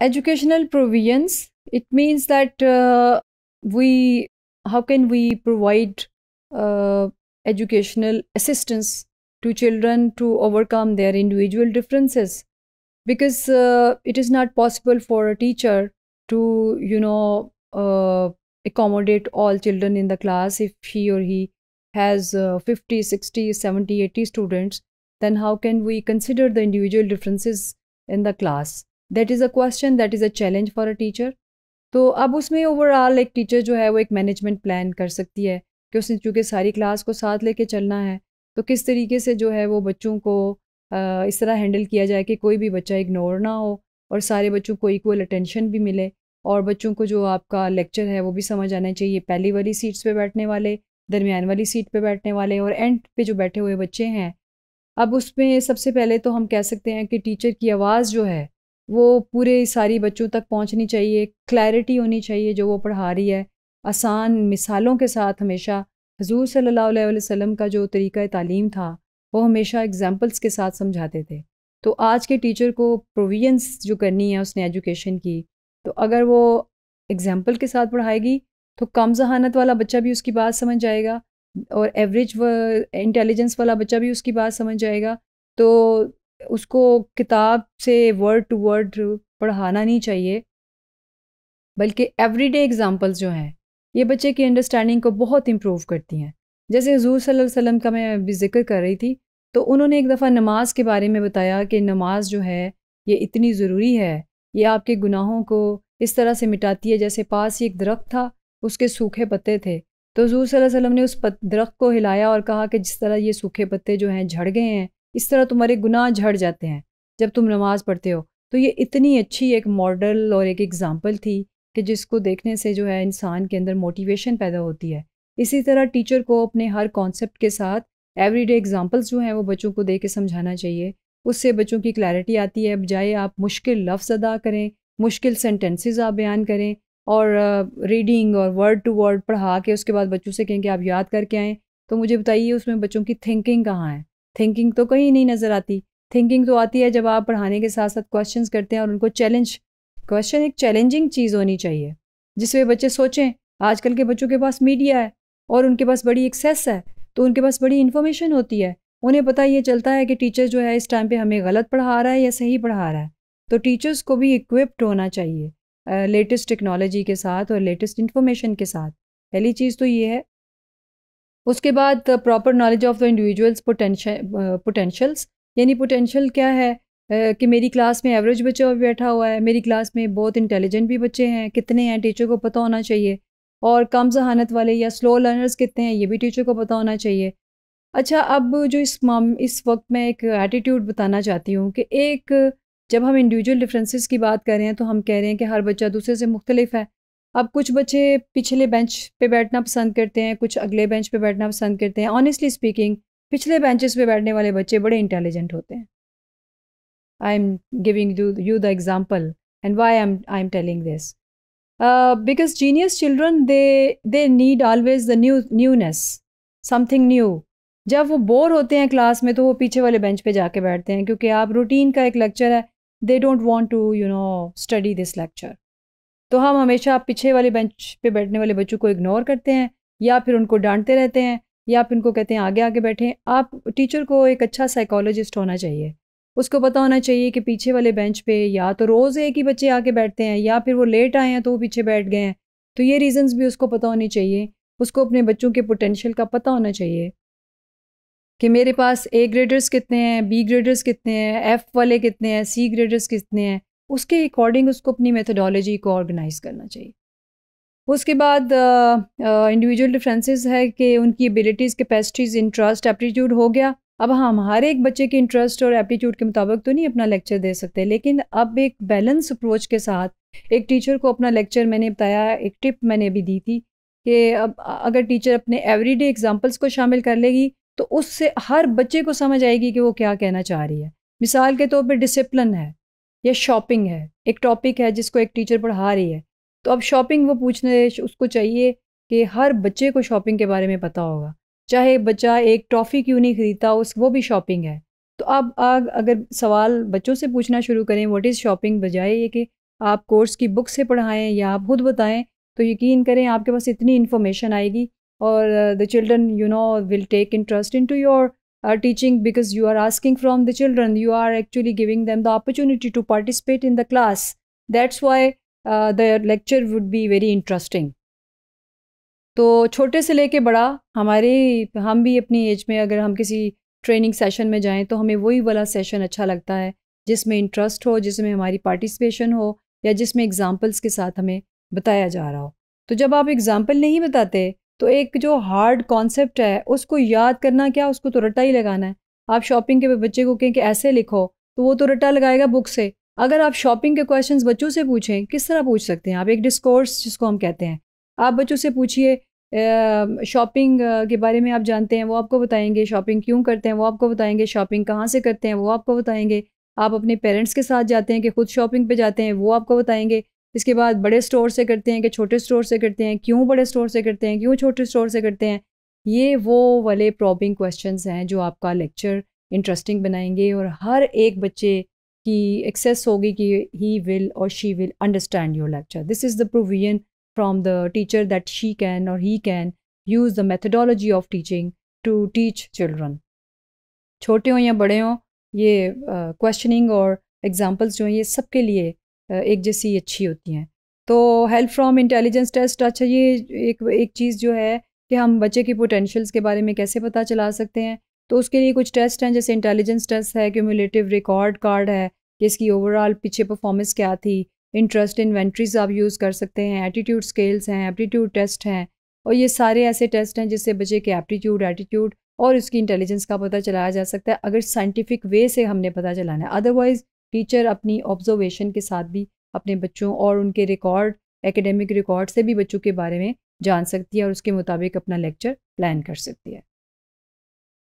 educational provisions it means that uh, we how can we provide uh, educational assistance to children to overcome their individual differences because uh, it is not possible for a teacher to you know uh, accommodate all children in the class if he or he has uh, 50 60 70 80 students then how can we consider the individual differences in the class that is a question that is a challenge for a teacher तो अब उसमें overall एक teacher जो है वो एक management plan कर सकती है कि उसने चूँकि सारी क्लास को साथ लेके चलना है तो किस तरीके से जो है वो बच्चों को इस तरह हैंडल किया जाए कि कोई भी बच्चा इग्नोर ना हो और सारे बच्चों को इक्वल अटेंशन भी मिले और बच्चों को जो आपका लेक्चर है वो भी समझ आना चाहिए पहली वाली सीट्स पे बैठने वाले दरमियान वाली सीट पे बैठने वाले और एंड पे जो बैठे हुए बच्चे हैं अब उसमें सबसे पहले तो हम कह सकते हैं कि टीचर की आवाज़ जो है वो पूरे सारी बच्चों तक पहुंचनी चाहिए क्लैरिटी होनी चाहिए जो वो पढ़ा रही है आसान मिसालों के साथ हमेशा हजूर सल्लल्लाहु अलैहि वसल्लम का जो तरीक़ा तालीम था वो हमेशा एग्ज़ाम्पल्स के साथ समझाते थे तो आज के टीचर को प्रोविजंस जो करनी है उसने एजुकेशन की तो अगर वो एग्ज़ाम्पल के साथ पढ़ाएगी तो कम जहानत वाला बच्चा भी उसकी बात समझ जाएगा और एवरेज इंटेलिजेंस वाला बच्चा भी उसकी बात समझ जाएगा तो उसको किताब से वर्ड टू वर्ड पढ़ाना नहीं चाहिए बल्कि एवरीडे एग्जांपल्स जो हैं ये बच्चे की अंडरस्टैंडिंग को बहुत इम्प्रूव करती हैं जैसे हजूर सल अलैहि वसल्लम का मैं अभी जिक्र कर रही थी तो उन्होंने एक दफ़ा नमाज के बारे में बताया कि नमाज जो है ये इतनी ज़रूरी है ये आपके गुनाहों को इस तरह से मिटाती है जैसे पास ही एक दरख्त था उसके सूखे पत्ते थे तो हजूर सल्लल्लाहु अलैहि वसल्लम ने उस दरख्त को हिलाया और कहा कि जिस तरह ये सूखे पत्ते जो हैं झड़ गए हैं इस तरह तुम्हारे गुनाह झड़ जाते हैं जब तुम नमाज पढ़ते हो तो ये इतनी अच्छी एक मॉडल और एक एग्ज़ाम्पल थी कि जिसको देखने से जो है इंसान के अंदर मोटिवेशन पैदा होती है इसी तरह टीचर को अपने हर कॉन्सेप्ट के साथ एवरीडे एग्जांपल्स जो हैं वो बच्चों को दे के समझाना चाहिए उससे बच्चों की क्लैरिटी आती है बजाय आप मुश्किल लफ्ज़ अदा करें मुश्किल सेंटेंसेस आप बयान करें और रीडिंग और वर्ड टू वर्ड पढ़ा के उसके बाद बच्चों से कहें कि आप याद करके आएँ तो मुझे बताइए उसमें बच्चों की थिंकिंग कहाँ है थिंकिंग तो कहीं नहीं नज़र आती थिंकिंग तो आती है जब आप पढ़ाने के साथ साथ क्वेश्चन करते हैं और उनको चैलेंज क्वेश्चन एक चैलेंजिंग चीज़ होनी चाहिए जिसमें बच्चे सोचें आजकल के बच्चों के पास मीडिया है और उनके पास बड़ी एक्सेस है तो उनके पास बड़ी इन्फॉर्मेशन होती है उन्हें पता ये चलता है कि टीचर जो है इस टाइम पे हमें गलत पढ़ा रहा है या सही पढ़ा रहा है तो टीचर्स को भी इक्विप्ड होना चाहिए लेटेस्ट टेक्नोलॉजी के साथ और लेटेस्ट इन्फॉर्मेशन के साथ पहली चीज़ तो ये है उसके बाद proper knowledge of the individuals potential potentials यानी पोटेंशियल क्या है uh, कि मेरी क्लास में एवरेज बच्चा बैठा हुआ है मेरी क्लास में बहुत इंटेलिजेंट भी बच्चे हैं कितने हैं टीचर को पता होना चाहिए और कम जहानत वाले या स्लो लर्नर्स कितने हैं ये भी टीचर को पता होना चाहिए अच्छा अब जो इस माम इस वक्त मैं एक एटीट्यूड बताना चाहती हूँ कि एक जब हम इंडिविजुअल डिफरेंसेस की बात कर रहे हैं तो हम कह रहे हैं कि हर बच्चा दूसरे से मुख्तलिफ है अब कुछ बच्चे पिछले बेंच पे बैठना पसंद करते हैं कुछ अगले बेंच पे बैठना पसंद करते हैं ऑनेस्टली स्पीकिंग पिछले बेंचेस पे बैठने वाले बच्चे बड़े इंटेलिजेंट होते हैं I am giving you the example and why am I am telling this because genius children they they need always the new newness something new जब वो बोर होते हैं क्लास में तो वो पीछे वाले बेंच पे जाके बैठते हैं क्योंकि आप रूटीन का एक लेक्चर है they don't want to you know study this lecture तो हम हमेशा पीछे वाले बेंच पे बैठने वाले बच्चों को इग्नोर करते हैं या फिर उनको डांटते रहते हैं या आप उनको कहते हैं आगे आगे बैठें आप टीचर को एक अच्छा साइकोलॉजिस्ट होना चाहिए उसको पता होना चाहिए कि पीछे वाले बेंच पे या तो रोज़ एक ही बच्चे आके बैठते हैं या फिर वो लेट आए हैं तो वो पीछे बैठ गए हैं तो ये रीज़न्स भी उसको पता होनी चाहिए उसको अपने बच्चों के पोटेंशियल का पता होना चाहिए कि मेरे पास ए ग्रेडर्स कितने हैं बी ग्रेडर्स कितने हैं एफ़ वाले कितने हैं सी ग्रेडर्स कितने हैं उसके अकॉर्डिंग उसको अपनी मेथडोलॉजी को ऑर्गेनाइज करना चाहिए उसके बाद इंडिविजुअल डिफरेंसेस है कि उनकी एबिलिटीज़ कैपेसिटीज़ इंटरेस्ट एप्टीट्यूड हो गया अब हाँ, हम हर एक बच्चे के इंटरेस्ट और एप्टीट्यूड के मुताबिक तो नहीं अपना लेक्चर दे सकते लेकिन अब एक बैलेंस अप्रोच के साथ एक टीचर को अपना लेक्चर मैंने बताया एक टिप मैंने अभी दी थी कि अब अगर टीचर अपने एवरीडे एग्जांपल्स को शामिल कर लेगी तो उससे हर बच्चे को समझ आएगी कि वो क्या कहना चाह रही है मिसाल के तौर तो पर डिसिप्लिन है या शॉपिंग है एक टॉपिक है जिसको एक टीचर पढ़ा रही है तो अब शॉपिंग वो पूछने उसको चाहिए कि हर बच्चे को शॉपिंग के बारे में पता होगा चाहे बच्चा एक ट्रॉफ़ी क्यों नहीं खरीदता उस वो भी शॉपिंग है तो अब आग अगर सवाल बच्चों से पूछना शुरू करें व्हाट इज़ शॉपिंग बजाय ये कि आप कोर्स की बुक से पढ़ाएं या आप खुद बताएं तो यकीन करें आपके पास इतनी इन्फॉर्मेशन आएगी और the children you know will take interest in to your uh, teaching because you are asking from the children you are actually giving them the opportunity to participate in the class that's why uh, the lecture would be very interesting तो छोटे से लेके बड़ा हमारे हम भी अपनी as में अगर हम किसी ट्रेनिंग सेशन में जाएं तो हमें वही वाला सेशन अच्छा लगता है जिसमें इंटरेस्ट हो जिसमें हमारी पार्टिसिपेशन हो या जिसमें एग्ज़ाम्पल्स के साथ हमें बताया जा रहा हो तो जब आप एग्ज़ाम्पल नहीं बताते तो एक जो हार्ड कॉन्सेप्ट है उसको याद करना क्या उसको तो रटा ही लगाना है आप शॉपिंग के बच्चे को कहें कि ऐसे लिखो तो वो तो रट्टा लगाएगा बुक से अगर आप शॉपिंग के क्वेश्चंस बच्चों से पूछें किस तरह पूछ सकते हैं आप एक डिस्कोर्स जिसको हम कहते हैं आप बच्चों से पूछिए शॉपिंग के बारे में आप जानते हैं वो आपको बताएंगे शॉपिंग क्यों करते हैं वो आपको बताएंगे शॉपिंग कहाँ से करते हैं वो आपको बताएंगे आप अपने पेरेंट्स के साथ जाते हैं कि खुद शॉपिंग पे जाते हैं वो आपको बताएंगे इसके बाद बड़े स्टोर से करते हैं कि छोटे स्टोर से करते हैं क्यों बड़े स्टोर से करते हैं क्यों छोटे स्टोर से करते हैं ये वो वाले प्रॉबिंग क्वेश्चंस हैं जो आपका लेक्चर इंटरेस्टिंग बनाएंगे और हर एक बच्चे की एक्सेस होगी कि ही विल और she will understand your lecture this is the provision from the teacher that she can और he can use the methodology of teaching to teach children छोटे हों या बड़े हों ये क्वेश्चनिंग uh, और एग्ज़ाम्पल्स जो हैं ये सबके लिए एक जैसी अच्छी होती हैं तो हेल्प फ्रॉम इंटेलिजेंस टेस्ट अच्छा ये एक एक चीज़ जो है कि हम बच्चे की पोटेंशियल्स के बारे में कैसे पता चला सकते हैं तो उसके लिए कुछ टेस्ट हैं जैसे इंटेलिजेंस टेस्ट है क्यूमुलेटिव रिकॉर्ड कार्ड है कि इसकी ओवरऑल पीछे परफॉर्मेंस क्या थी इंटरेस्ट इन्वेंट्रीज आप यूज़ कर सकते हैं एटीट्यूड स्केल्स हैं एप्टीट्यूड टेस्ट हैं और ये सारे ऐसे टेस्ट हैं जिससे बच्चे के एप्टीट्यूड एटीट्यूड और उसकी इंटेलिजेंस का पता चलाया जा सकता है अगर साइंटिफिक वे से हमने पता चलाना है अदरवाइज़ टीचर अपनी ऑब्जर्वेशन के साथ भी अपने बच्चों और उनके रिकॉर्ड एकेडमिक रिकॉर्ड से भी बच्चों के बारे में जान सकती है और उसके मुताबिक अपना लेक्चर प्लान कर सकती है